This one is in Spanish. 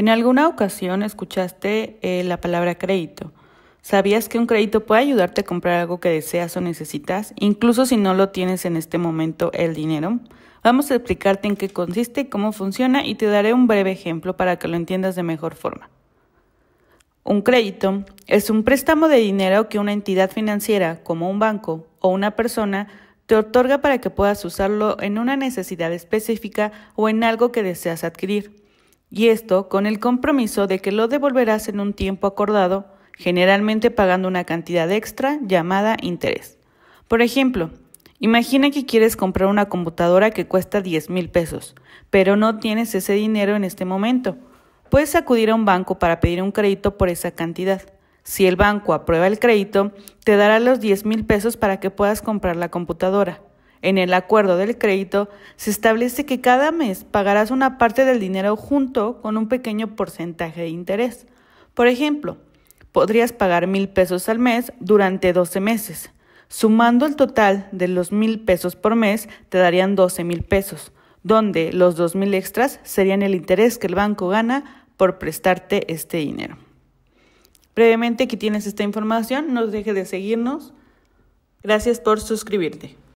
En alguna ocasión escuchaste eh, la palabra crédito. ¿Sabías que un crédito puede ayudarte a comprar algo que deseas o necesitas, incluso si no lo tienes en este momento el dinero? Vamos a explicarte en qué consiste cómo funciona y te daré un breve ejemplo para que lo entiendas de mejor forma. Un crédito es un préstamo de dinero que una entidad financiera, como un banco o una persona, te otorga para que puedas usarlo en una necesidad específica o en algo que deseas adquirir y esto con el compromiso de que lo devolverás en un tiempo acordado, generalmente pagando una cantidad extra llamada interés. Por ejemplo, imagina que quieres comprar una computadora que cuesta 10 mil pesos, pero no tienes ese dinero en este momento. Puedes acudir a un banco para pedir un crédito por esa cantidad. Si el banco aprueba el crédito, te dará los 10 mil pesos para que puedas comprar la computadora. En el acuerdo del crédito se establece que cada mes pagarás una parte del dinero junto con un pequeño porcentaje de interés. Por ejemplo, podrías pagar mil pesos al mes durante 12 meses. Sumando el total de los mil pesos por mes, te darían 12 mil pesos, donde los dos mil extras serían el interés que el banco gana por prestarte este dinero. Brevemente, aquí tienes esta información. No dejes de seguirnos. Gracias por suscribirte.